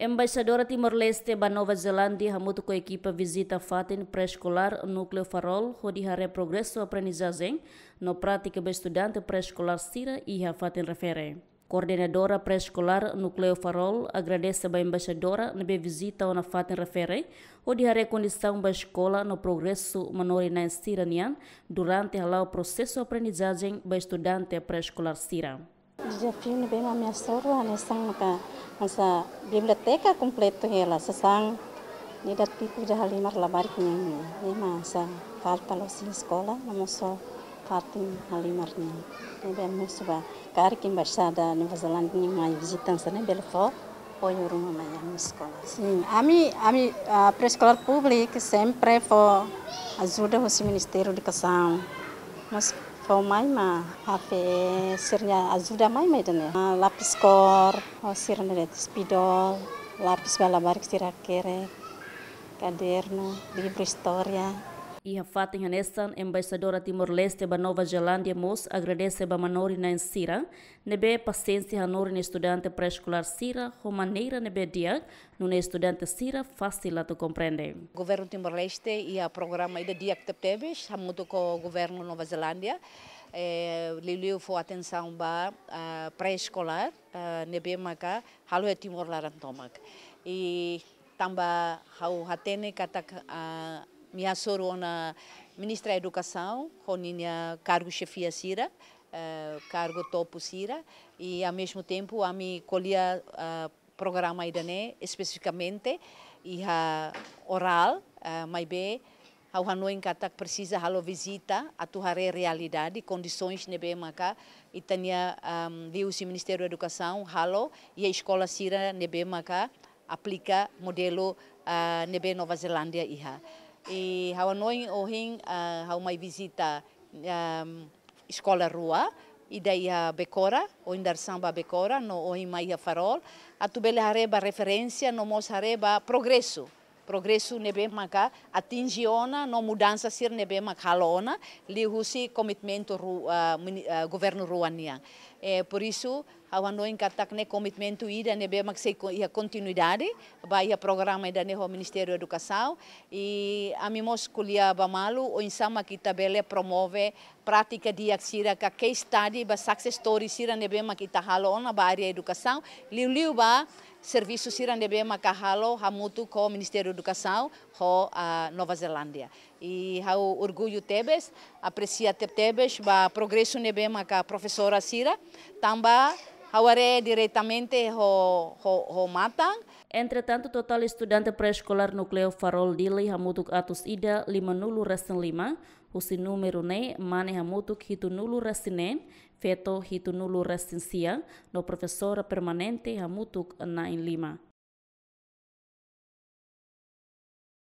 Embaixadora Timor-Leste da Nova Zelândia hamuto com a equipa visita faten pré-escolar Núcleo Farol, onde haré progresso aprendizagem no prática do estudante pré-escolar Sira e a faten refere. Coordenadora pré-escolar Núcleo Farol agradece a embaixadora na visita ao faten refere, onde há condição da escola no progresso menor na Siranian durante o processo de aprendizagem do estudante pré-escolar Sira. Desafiu bem a minha sorra, né? Sang na nossa biblioteca completo ela, se sang ni dat pico de halimar labar que nem nem massa falta los em escola, vamos só partim halimar ni. Ne bem muito ba, car que embaixada Nova Zelândia ni mai visitança ne belo fo. Apoio rumah maya mi escola. Sim, ami ami uh, pré sempre for ajuda o Ministério de Educação. Mas kau mai ma hafe sirnya azuda mai mai dene ah, lapis kor o oh, sirne spidol lapis bala barik sirakere kaderno di bristoria ya. E a Fatin Hanessan, embaixadora Timor-Leste da Nova Zelândia, Mos, agradece a Manori na Sira, nebe paciência a na estudante pré-escolar Sira, maneira nebe dia, nuna estudante Sira, fácil a tu compreender. O governo Timor-Leste e o programa de dia que temos, muito com o governo Nova Zelândia, é, liliu foi atenção para uh, pré-escolar, nebe maka, halo é Timor-Larantomak. E também, hau hatene katak minha sorona ministra da Educação, roninha cargo chefia Sira, uh, eh, cargo topo Sira, e ao mesmo tempo a me colia uh, programa Idané, especificamente, e a oral, uh, eh, mas bem, ao em Katak precisa halo visita a tuare realidade, condições nebe maka e tenha um, ehm, viu o Ministério da Educação halo e a escola Sira nebe maka aplica modelo uh, nebe Nova Zelândia iha e hau anoi o hin ah, hau uma visita ah, escola rua e daí a Becora, o samba Becora, no o hin a Farol, a tu bele referência, no mos hareba progresso progresso nebe maka atingiona no mudança sir nebe makalona li husi commitmento ru uh, governo ruania é por isso awa no encartak ne commitmento ida nebe mak sei ia continuidade ba ia programa da ne ho ministério educação e amimos kulia malu o insama kita bele promove prática de sira ka case study ba success story sira nebe ma kita halo na ba área educação liu liu ba serviço sira nebe ma ka halo hamutu com o Ministério da Educação ho a Nova Zelândia e hau orgulho tebes aprecia tebes ba progresso nebe ma ka professora sira tamba Haware diretamente ho, ho, ho matang. Entretanto, total estudante Preskolar Nukleo Farol Dili hamutuk atus ida lima nulu resen lima, husi número ne mane hamutuk hitu nulu resinen, feto hitu nulu resen sia, no Profesor permanente hamutuk na in lima.